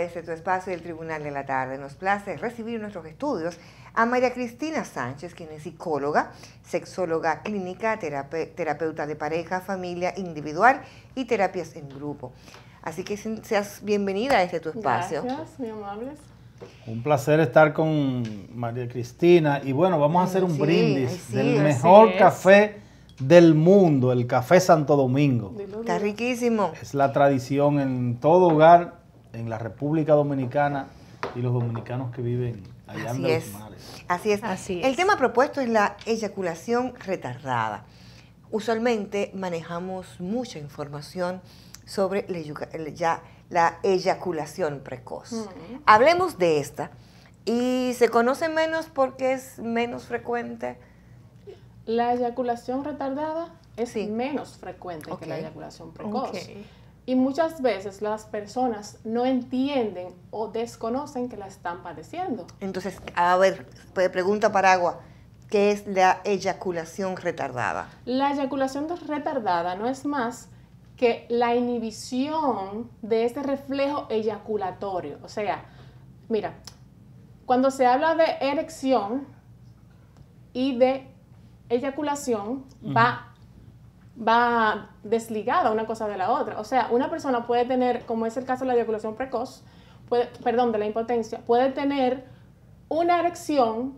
desde tu espacio del Tribunal de la Tarde. Nos place recibir en nuestros estudios a María Cristina Sánchez, quien es psicóloga, sexóloga clínica, terapeuta de pareja, familia individual y terapias en grupo. Así que seas bienvenida a este tu espacio. Gracias, muy amables. Un placer estar con María Cristina y bueno, vamos a hacer un brindis del mejor café del mundo, el café Santo Domingo. Está riquísimo. Es la tradición en todo hogar en la República Dominicana y los dominicanos que viven allá en los mares. Así es. El tema propuesto es la eyaculación retardada. Usualmente manejamos mucha información sobre la, la eyaculación precoz. Mm. Hablemos de esta. ¿Y se conoce menos porque es menos frecuente? La eyaculación retardada es menos frecuente que la eyaculación precoz. Y muchas veces las personas no entienden o desconocen que la están padeciendo. Entonces, a ver, pregunta para agua. ¿Qué es la eyaculación retardada? La eyaculación retardada no es más que la inhibición de este reflejo eyaculatorio. O sea, mira, cuando se habla de erección y de eyaculación, va va desligada una cosa de la otra. O sea, una persona puede tener, como es el caso de la eyaculación precoz, perdón, de la impotencia, puede tener una erección,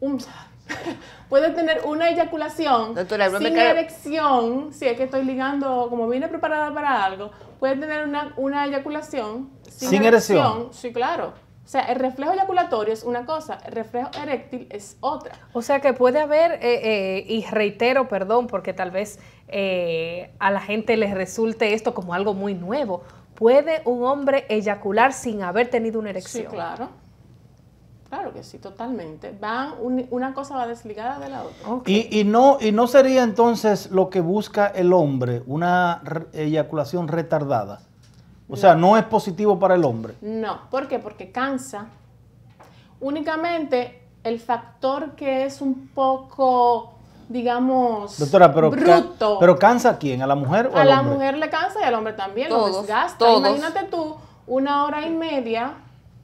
puede tener una eyaculación sin erección, si es que estoy ligando, como vine preparada para algo, puede tener una, eyaculación sin, erección. Sí, claro. O sea, el reflejo eyaculatorio es una cosa, el reflejo eréctil es otra. O sea que puede haber, eh, eh, y reitero, perdón, porque tal vez eh, a la gente les resulte esto como algo muy nuevo. ¿Puede un hombre eyacular sin haber tenido una erección? Sí, claro. Claro que sí, totalmente. Van una cosa va desligada de la otra. Y, no, y no sería entonces lo que busca el hombre, una eyaculación retardada. O sea, no es positivo para el hombre. No, ¿por qué? Porque cansa. Únicamente el factor que es un poco, digamos, Doctora, pero bruto. ¿Pero cansa a quién? ¿A la mujer o a la mujer le cansa y al hombre también, lo desgasta. Imagínate tú, una hora y media,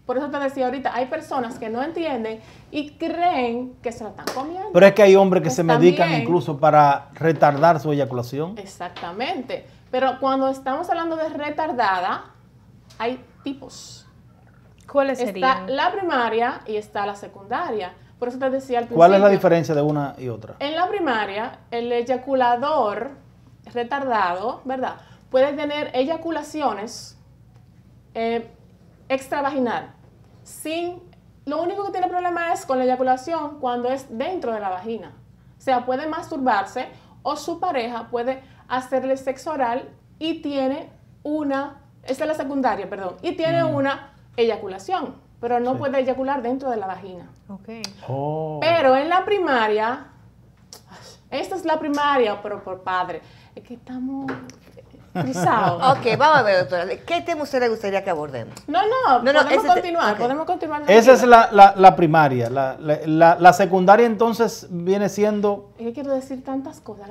por eso te decía ahorita, hay personas que no entienden y creen que se la están comiendo. Pero es que hay hombres que pues se medican incluso para retardar su eyaculación. Exactamente pero cuando estamos hablando de retardada, hay tipos. ¿Cuáles serían? Está la primaria y está la secundaria. Por eso te decía al principio. ¿Cuál es la diferencia de una y otra? En la primaria, el eyaculador retardado, ¿verdad? Puede tener eyaculaciones eh, Sin, lo único que tiene problema es con la eyaculación cuando es dentro de la vagina. O sea, puede masturbarse o su pareja puede hacerle sexo oral y tiene una, esta es la secundaria, perdón, y tiene mm. una eyaculación, pero no puede eyacular dentro de la vagina. Okay. Oh. Pero en la primaria, esta es la primaria, pero por padre, es que estamos ok, vamos a ver, doctora. ¿Qué tema usted le gustaría que abordemos? No, no, podemos, continuar, podemos continuar. Esa es la, primaria. La, secundaria entonces viene siendo... Yo quiero decir tantas cosas.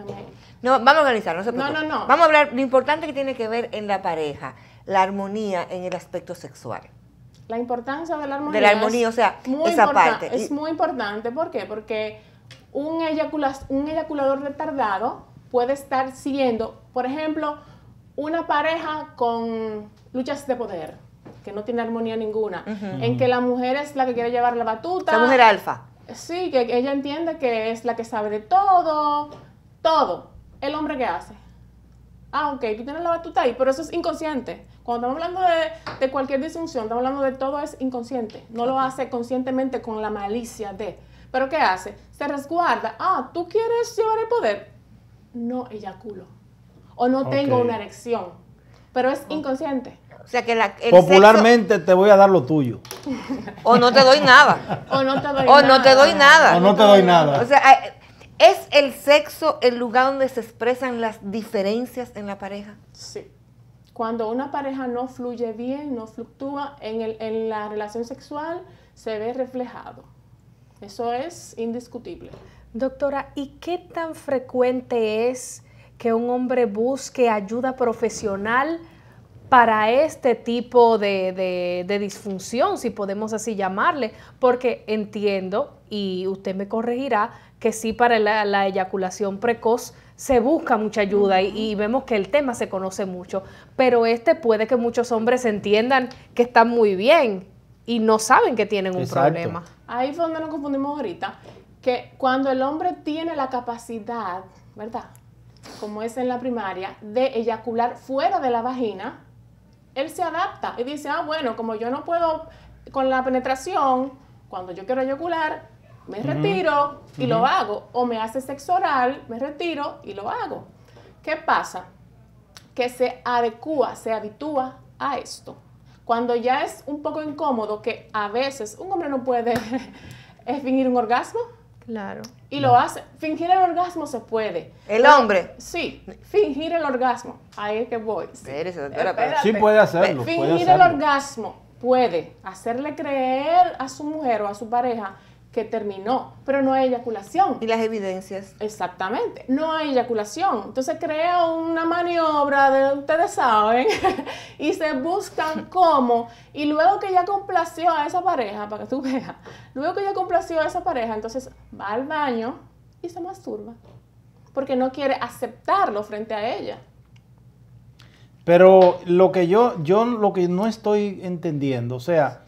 No, vamos a organizar, no se No, no, Vamos a hablar lo importante que tiene que ver en la pareja, la armonía en el aspecto sexual. La importancia de la armonía. De la armonía, o sea, muy esa parte. Es muy importante, ¿por qué? Porque un, un eyaculador retardado puede estar siguiendo, por ejemplo, una pareja con luchas de poder, que no tiene armonía ninguna, en que la mujer es la que quiere llevar la batuta. La mujer alfa. Sí, que ella entiende que es la que sabe de todo, todo. ¿El hombre que hace? Ah, ok, tú tienes la batuta ahí, pero eso es inconsciente. Cuando estamos hablando de, de cualquier disfunción, estamos hablando de todo es inconsciente. No lo hace conscientemente con la malicia de. ¿Pero qué hace? Se resguarda. Ah, ¿tú quieres llevar el poder? No eyaculo o no tengo una erección. Pero es inconsciente. O sea que la, Popularmente te voy a dar lo tuyo. O no te doy nada. o no te doy o nada. No te doy nada. O no te doy nada. O sea, eh, ¿es el sexo el lugar donde se expresan las diferencias en la pareja? Sí. Cuando una pareja no fluye bien, no fluctúa, en, en la relación sexual se ve reflejado. Eso es indiscutible. Doctora, ¿y qué tan frecuente es que un hombre busque ayuda profesional para este tipo de, disfunción, si podemos así llamarle, porque entiendo, y usted me corregirá, que sí para la, eyaculación precoz se busca mucha ayuda y, vemos que el tema se conoce mucho, pero este puede que muchos hombres entiendan que está muy bien y no saben que tienen un problema. Ahí fue donde nos confundimos ahorita, que cuando el hombre tiene la capacidad, ¿verdad? como es en la primaria, de eyacular fuera de la vagina, él se adapta y dice, ah, bueno, como yo no puedo con la penetración, cuando yo quiero eyacular, me retiro y lo hago, o me hace sexo oral, me retiro y lo hago. ¿Qué pasa? Que se adecua, se habitúa a esto. Cuando ya es un poco incómodo, que a veces un hombre no puede fingir un orgasmo, Claro. Y lo hace. Fingir el orgasmo se puede. ¿El hombre? Sí. Fingir el orgasmo. Ahí es que voy. Sí, puede hacerlo. Fingir el orgasmo puede hacerle creer a su mujer o a su pareja que terminó, pero no hay eyaculación. Y las evidencias. Exactamente, no hay eyaculación. Entonces crea una maniobra de, ustedes saben, y se buscan cómo, y luego que ya complació a esa pareja, para que tú veas, luego que ya complació a esa pareja, entonces va al baño y se masturba, porque no quiere aceptarlo frente a ella. Pero lo que yo, yo lo que no estoy entendiendo, o sea,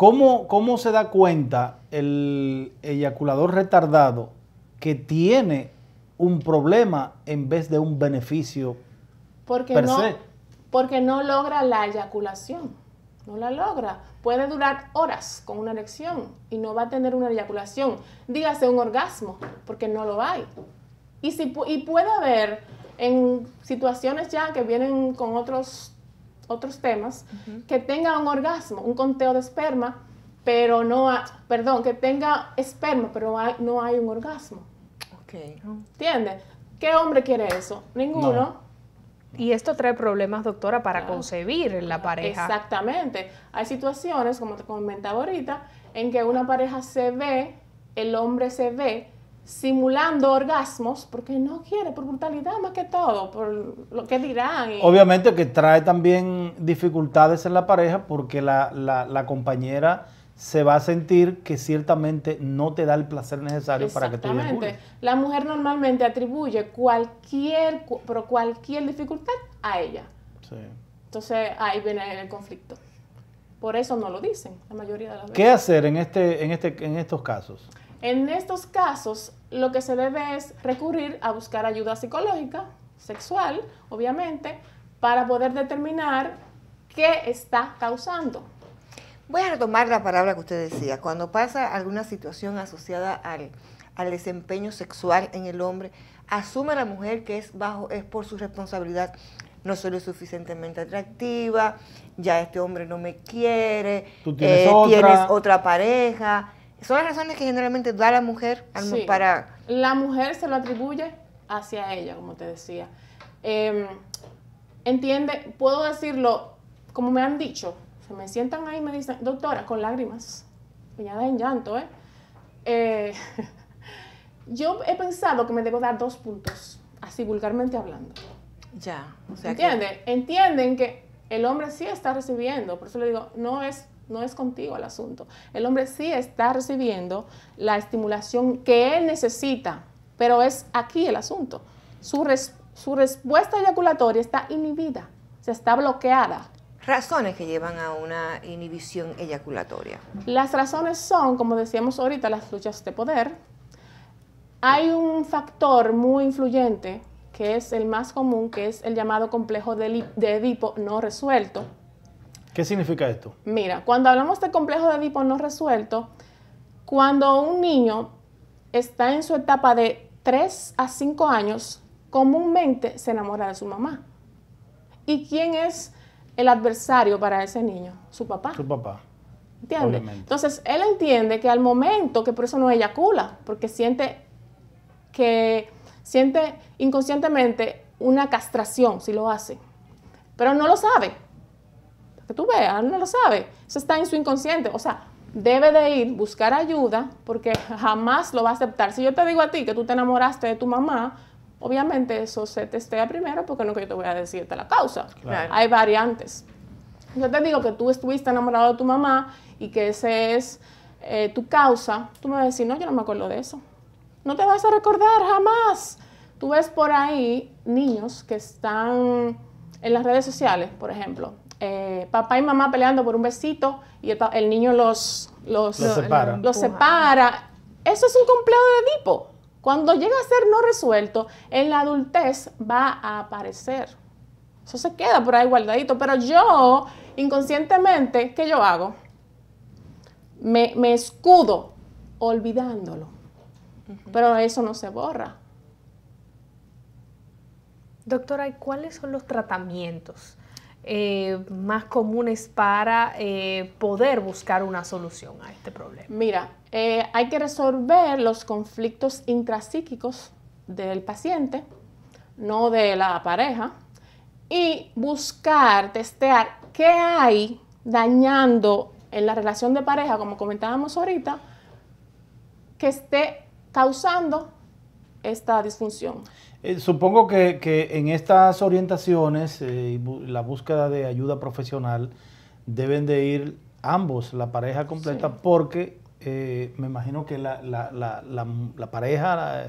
¿Cómo, se da cuenta el eyaculador retardado que tiene un problema en vez de un beneficio porque no, Porque no logra la eyaculación, no la logra. Puede durar horas con una erección y no va a tener una eyaculación, dígase un orgasmo, porque no lo hay. Y, si, y puede haber en situaciones ya que vienen con otros otros temas, que tenga un orgasmo, un conteo de esperma, pero no, perdón, que tenga esperma, pero hay, no hay un orgasmo. ¿entiende ¿Entiendes? ¿Qué hombre quiere eso? Ninguno. Y esto trae problemas, doctora, para concebir en la pareja. Exactamente. Hay situaciones, como te comentaba ahorita, en que una pareja se ve, el hombre se ve, simulando orgasmos porque no quiere, por brutalidad más que todo, por lo que dirán. Y... Obviamente que trae también dificultades en la pareja porque la, la, la, compañera se va a sentir que ciertamente no te da el placer necesario para que tú Exactamente. La mujer normalmente atribuye cualquier, pero cualquier dificultad a ella. Entonces ahí viene el conflicto. Por eso no lo dicen la mayoría de las veces. ¿Qué hacer en, este, en, este, en estos casos? En estos casos lo que se debe es recurrir a buscar ayuda psicológica, sexual, obviamente, para poder determinar qué está causando. Voy a retomar la palabra que usted decía. Cuando pasa alguna situación asociada al, desempeño sexual en el hombre, asume la mujer que es bajo, es por su responsabilidad. No soy lo suficientemente atractiva, ya este hombre no me quiere, ¿Tú tienes eh, otra pareja son las razones que generalmente da la mujer para... La mujer se lo atribuye hacia ella, como te decía. Em, entiende, puedo decirlo, como me han dicho, se me sientan ahí y me dicen, doctora, con lágrimas, da en llanto, ¿eh? eh yo he pensado que me debo dar dos puntos, así vulgarmente hablando. Ya, o sea ¿Entiende? Entienden que el hombre sí está recibiendo, por eso le digo, no es no es contigo el asunto. El hombre sí está recibiendo la estimulación que él necesita, pero es aquí el asunto. Su, respuesta eyaculatoria está inhibida, se está bloqueada. Razones que llevan a una inhibición eyaculatoria. Las razones son, como decíamos ahorita, las luchas de poder. Hay un factor muy influyente que es el más común, que es el llamado complejo de Edipo no resuelto ¿Qué significa esto? Mira, cuando hablamos de complejo de Edipo no resuelto, cuando un niño está en su etapa de 3 a 5 años, comúnmente se enamora de su mamá. ¿Y quién es el adversario para ese niño? Su papá. Su papá. ¿Entiende? Entonces, él entiende que al momento, que por eso no eyacula, porque siente que siente inconscientemente una castración si lo hace, pero no lo sabe que tú veas, no lo sabe, eso está en su inconsciente, o sea, debe de ir, buscar ayuda, porque jamás lo va a aceptar. Si yo te digo a ti que tú te enamoraste de tu mamá, obviamente eso se a primero porque no que yo te voy a decirte la causa. Hay variantes. Yo te digo que tú estuviste enamorado de tu mamá y que esa es eh, tu causa, tú me vas a decir, no, yo no me acuerdo de eso. No te vas a recordar jamás. Tú ves por ahí niños que están en las redes sociales, por ejemplo, eh, papá y mamá peleando por un besito y el, niño los, los, separa. Eso es un complejo de Edipo. Cuando llega a ser no resuelto, en la adultez va a aparecer. Eso se queda por ahí guardadito. Pero yo, inconscientemente, ¿qué yo hago? Me, escudo olvidándolo. Pero eso no se borra. Doctora, ¿y cuáles son los tratamientos eh, más comunes para eh, poder buscar una solución a este problema? Mira, eh, hay que resolver los conflictos intrapsíquicos del paciente, no de la pareja, y buscar, testear qué hay dañando en la relación de pareja, como comentábamos ahorita, que esté causando esta disfunción. Eh, supongo que, en estas orientaciones eh, y la búsqueda de ayuda profesional deben de ir ambos, la pareja completa, porque eh, me imagino que la, pareja,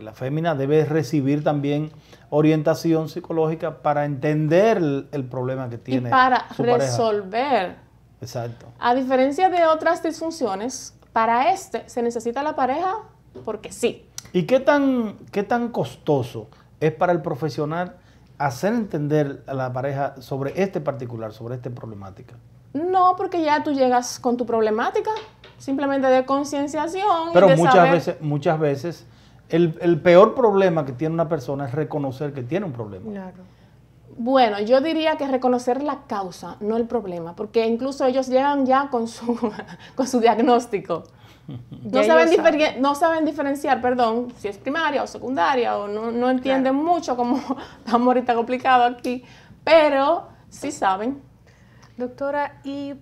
la, fémina, debe recibir también orientación psicológica para entender el, problema que tiene. Y para resolver. Exacto. A diferencia de otras disfunciones, para este se necesita la pareja porque sí. ¿Y qué tan, qué tan costoso es para el profesional hacer entender a la pareja sobre este particular, sobre esta problemática? No, porque ya tú llegas con tu problemática, simplemente de concienciación. Pero y de muchas veces, muchas veces el, peor problema que tiene una persona es reconocer que tiene un problema. Claro. Bueno, yo diría que reconocer la causa, no el problema, porque incluso ellos llegan ya con su, con su diagnóstico. No saben, diferenciar, perdón, si es primaria o secundaria, o no, entienden mucho como estamos ahorita complicado aquí, pero sí saben. Doctora, ¿y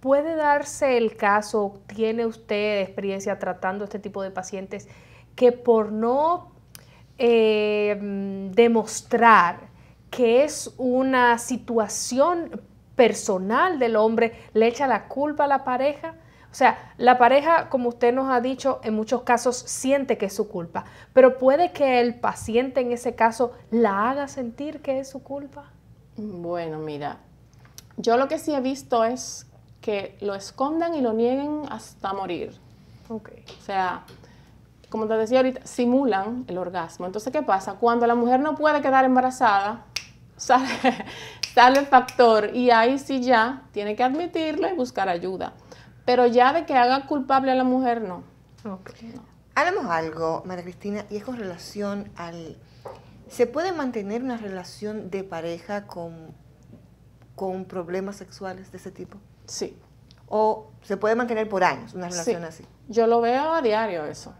puede darse el caso, tiene usted experiencia tratando este tipo de pacientes, que por no eh, demostrar que es una situación personal del hombre, le echa la culpa a la pareja? O sea, la pareja, como usted nos ha dicho, en muchos casos siente que es su culpa, pero puede que el paciente en ese caso la haga sentir que es su culpa. Bueno, mira, yo lo que sí he visto es que lo escondan y lo nieguen hasta morir. O sea, como te decía ahorita, simulan el orgasmo. Entonces, ¿qué pasa? Cuando la mujer no puede quedar embarazada, sale, sale el factor y ahí sí ya tiene que admitirlo y buscar ayuda. Pero ya de que haga culpable a la mujer, no. Okay. no. algo, María Cristina, y es con relación al... ¿Se puede mantener una relación de pareja con, con problemas sexuales de ese tipo? Sí. ¿O se puede mantener por años una relación así? Yo lo veo a diario eso.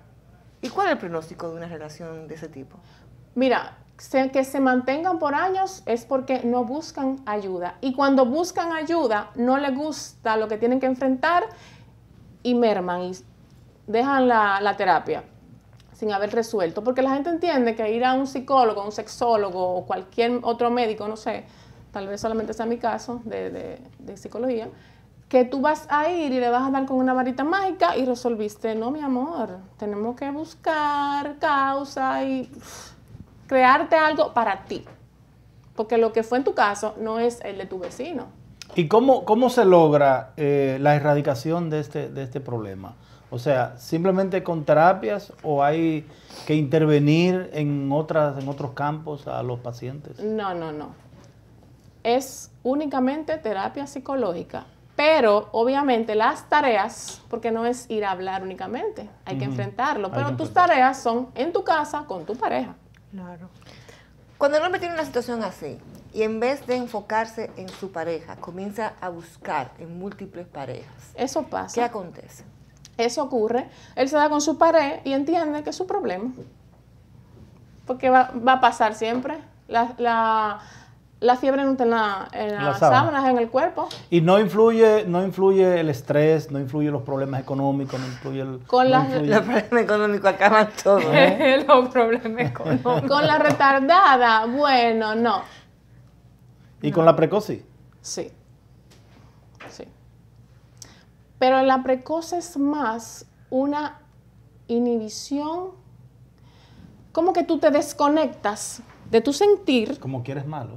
¿Y cuál es el pronóstico de una relación de ese tipo? Mira, que se mantengan por años es porque no buscan ayuda. Y cuando buscan ayuda, no les gusta lo que tienen que enfrentar y merman y dejan la, terapia sin haber resuelto. Porque la gente entiende que ir a un psicólogo, un sexólogo o cualquier otro médico, no sé, tal vez solamente sea mi caso de, psicología, que tú vas a ir y le vas a dar con una varita mágica y resolviste. No, mi amor, tenemos que buscar causa y crearte algo para ti. Porque lo que fue en tu caso no es el de tu vecino. ¿Y cómo, cómo se logra eh, la erradicación de este, de este problema? O sea, simplemente con terapias o hay que intervenir en otras en otros campos a los pacientes. No, no, no. Es únicamente terapia psicológica, pero obviamente las tareas, porque no es ir a hablar únicamente, hay que enfrentarlo, pero tus tareas son en tu casa con tu pareja. Claro. Cuando el hombre tiene una situación así y en vez de enfocarse en su pareja, comienza a buscar en múltiples parejas. Eso pasa. ¿Qué acontece? Eso ocurre. Él se da con su pared y entiende que es su problema. Porque va, a pasar siempre. la, la fiebre no está en, en las, sábanas. en el cuerpo. Y no influye, no influye el estrés, no influye los problemas económicos, no influye el... Con Los problemas económicos acaban todo. ¿eh? los problemas económicos. Con la retardada, bueno, no. ¿Y con la precoz sí? Sí. Sí. Pero la precoz es más una inhibición, como que tú te desconectas de tu sentir. Como quieres malo.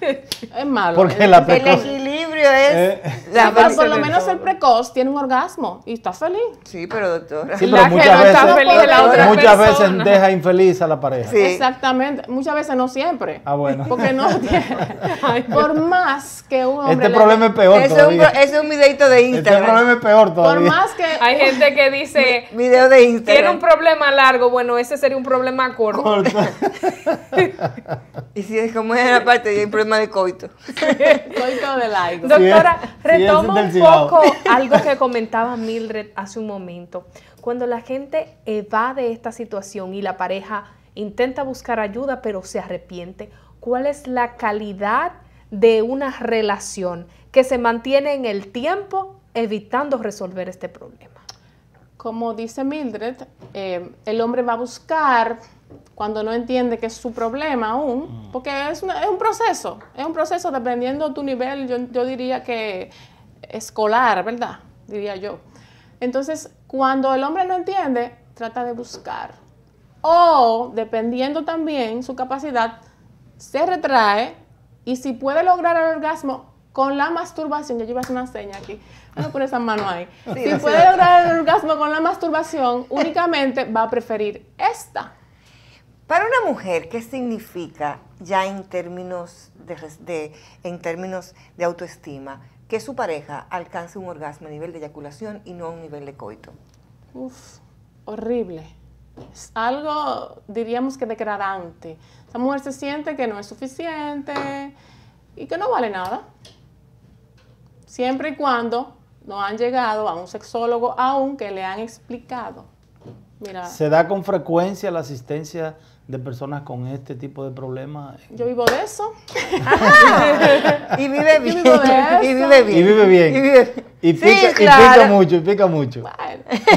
Es malo. Porque el equilibrio es. Eh. la por lo menos el precoz tiene un orgasmo y está feliz. Sí, pero doctora. muchas, veces, muchas veces deja infeliz a la pareja. Sí. Exactamente. Muchas veces no siempre. Ah, bueno. Porque no tiene. por más que un hombre. Este problema es peor. Ese todavía. un, es un videito de este Instagram. Este problema es peor todavía. Por más que. Hay gente que dice. Video de Instagram. Tiene un problema largo. Bueno, ese sería un problema corto. corto. y si es como es la parte de de coito. Doctora, un poco algo que comentaba Mildred hace un momento. Cuando la gente de esta situación y la pareja intenta buscar ayuda pero se arrepiente, ¿cuál es la calidad de una relación que se mantiene en el tiempo evitando resolver este problema? Como dice Mildred, eh, el hombre va a buscar cuando no entiende que es su problema aún, mm. porque es, un proceso, es un proceso dependiendo tu nivel, yo, yo, diría que escolar, ¿verdad? Diría yo. Entonces, cuando el hombre no entiende, trata de buscar. O, dependiendo también su capacidad, se retrae y si puede lograr el orgasmo con la masturbación, yo iba a hacer una seña aquí, no poner esa mano ahí. si puede lograr el orgasmo con la masturbación, únicamente va a preferir esta para una mujer, ¿qué significa ya en términos de, términos de autoestima que su pareja alcance un orgasmo a nivel de eyaculación y no a un nivel de coito? Uf, horrible. Es algo, diríamos que degradante. La mujer se siente que no es suficiente y que no vale nada. Siempre y cuando no han llegado a un sexólogo aún que le han explicado. ¿Se da con frecuencia la asistencia de personas con este tipo de problemas. Yo vivo de eso. y vive bien. y vive bien. Y pica, mucho, y pica mucho.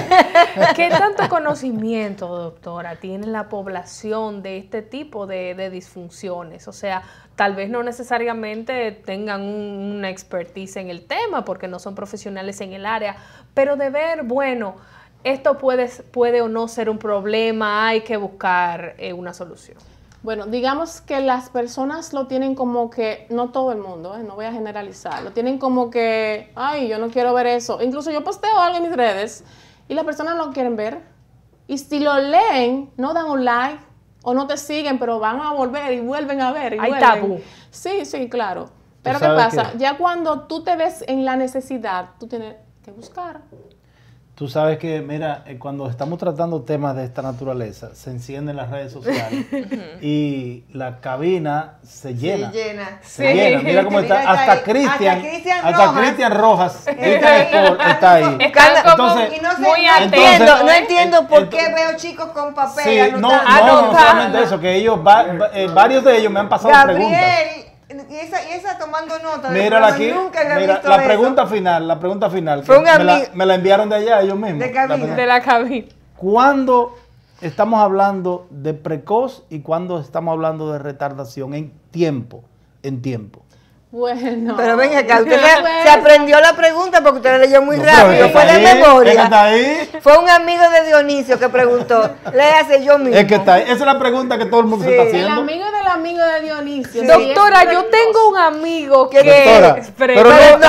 ¿Qué tanto conocimiento, doctora, tiene la población de este tipo de, de disfunciones? O sea, tal vez no necesariamente tengan una expertise en el tema porque no son profesionales en el área, pero de ver, bueno, esto puede, puede o no ser un problema, hay que buscar eh, una solución. Bueno, digamos que las personas lo tienen como que, no todo el mundo, eh, no voy a generalizar, lo tienen como que, ay, yo no quiero ver eso. Incluso yo posteo algo en mis redes y las personas no lo quieren ver. Y si lo leen, no dan un like o no te siguen, pero van a volver y vuelven a ver. hay tabú. Sí, sí, claro. Pero ¿qué pasa? Ya cuando tú te ves en la necesidad, tú tienes que buscar Tú sabes que, mira, eh, cuando estamos tratando temas de esta naturaleza, se encienden las redes sociales y la cabina se llena. Se llena. Se llena. Mira cómo está. hasta Cristian. Hasta Cristian Rojas. está ahí. Está entonces, y no sé, no entiendo por qué veo chicos con papel. Sí, no, no, no solamente eso, que ellos, eh, varios de ellos me han pasado preguntas. Y esa, tomando nota. De aquí. la pregunta final, la pregunta final. Fue me, la, me, la, enviaron de allá ellos mismos. De, de la cabina. ¿Cuándo estamos hablando de precoz y cuándo estamos hablando de retardación en tiempo? En tiempo. Bueno. Pero ven acá, usted se aprendió la pregunta porque usted la leyó muy rápido. Fue de memoria. Fue un amigo de Dionisio que preguntó. Le hace yo mismo. Es que está ahí. Esa es la pregunta que todo el mundo se está haciendo. El amigo del amigo de Dionisio. Doctora, yo tengo un amigo que. Doctora, pero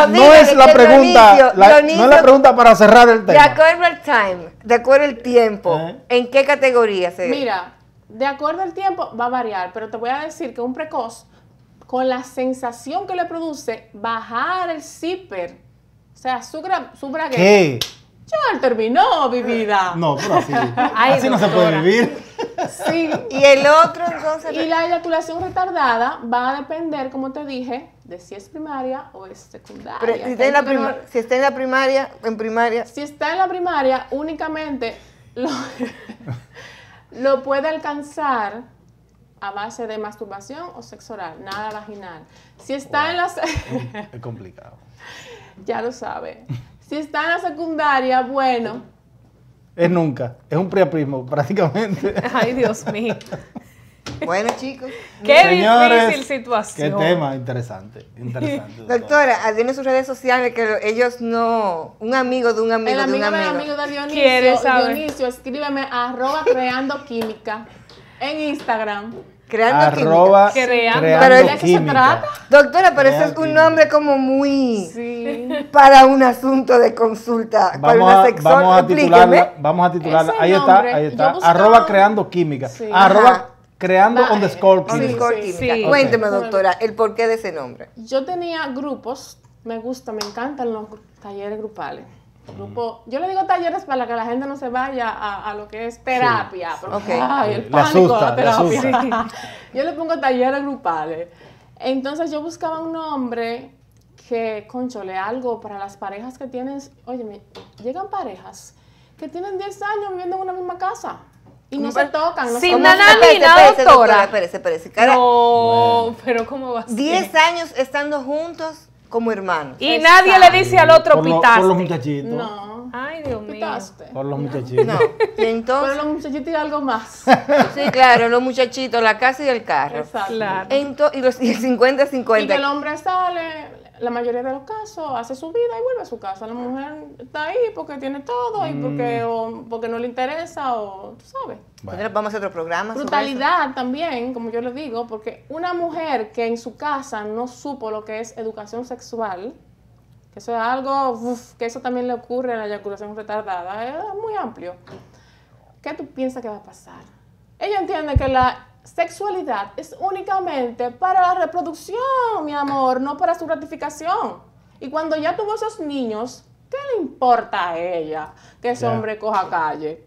no, es la pregunta. pregunta para cerrar el tema. De acuerdo al time, de acuerdo al tiempo, eh. ¿en qué categoría se Mira, de acuerdo al tiempo va a variar, pero te voy a decir que un precoz con la sensación que le produce bajar el zipper. O sea, su, su bragueta. ¿Qué? Ya terminó mi eh, vida. No, pero así, no se puede vivir. Sí. Y el otro entonces. Y la eyaculación retardada va a depender, como te dije, de si es primaria o es secundaria. si está, en la, si en primaria, en primaria. Si está en la primaria, únicamente lo puede alcanzar a base de masturbación o sexo oral, nada vaginal. Si está en las... es complicado. Ya lo sabe. Si está en la secundaria, bueno. Es nunca, es un priapismo prácticamente. Ay, Dios mío. Bueno, chicos. Qué difícil situación. Qué tema interesante. interesante doctora, tiene sus redes sociales que ellos no. Un amigo de un amigo. El de un amigo. amigo de Dionisio. Dionisio, escríbeme a arroba creando química. En Instagram. Creando química. Creando, pero de qué se trata? Doctora, pero ese es un nombre como muy sí. para un asunto de consulta. Vamos, una sección, vamos Vamos a titularla. ahí está, ahí está. Arroba creando química. Arroba creando on the score química. Sí, Cuénteme, doctora, el porqué de ese nombre. Yo tenía grupos, me gusta, me encantan los talleres grupales grupo. Yo le digo talleres para que la gente no se vaya a, lo que es terapia. el pánico, la terapia. yo le pongo talleres grupales. Entonces yo buscaba un hombre que conchole algo para las parejas que tienen. Oye, llegan parejas que tienen 10 años viviendo en una misma casa. Y no se tocan. Sin nada doctora. Espérese, No, pero ¿cómo va a ser? 10 años estando juntos como hermano Y nadie le dice al otro por por los muchachitos. No. Ay, Dios mío. Pitaste. Por los muchachitos. No. entonces. Por los muchachitos y algo más. sí, claro, los muchachitos, la casa y el carro. Exacto. Entonces, y, los, el 50-50. Y que el hombre sale, la mayoría de los casos hace su vida y vuelve a su casa. La mujer está ahí porque tiene todo y mm. porque, porque no le interesa o tú sabes. Bueno. Vamos a hacer otro programa. Brutalidad también, como yo les digo, porque una mujer que en su casa no supo lo que es educación sexual, que eso es algo que eso también le ocurre a la eyaculación retardada, es muy amplio. ¿Qué tú piensas que va a pasar? Ella entiende que la sexualidad es únicamente para la reproducción, mi amor, no para su gratificación. Y cuando ya tuvo esos niños, ¿qué le importa a ella que ese hombre coja calle?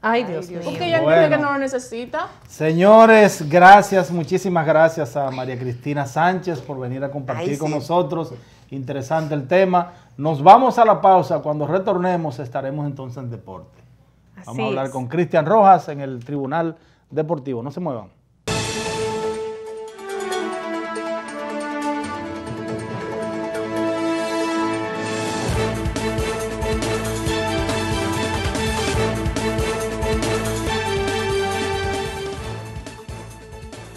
Ay, Dios, mío. Porque ella entiende que no lo necesita. Señores, gracias, muchísimas gracias a María Cristina Sánchez por venir a compartir con nosotros. Interesante el tema. Nos vamos a la pausa. Cuando retornemos estaremos entonces en deporte. vamos a hablar con Cristian Rojas en el Tribunal deportivo. No se muevan.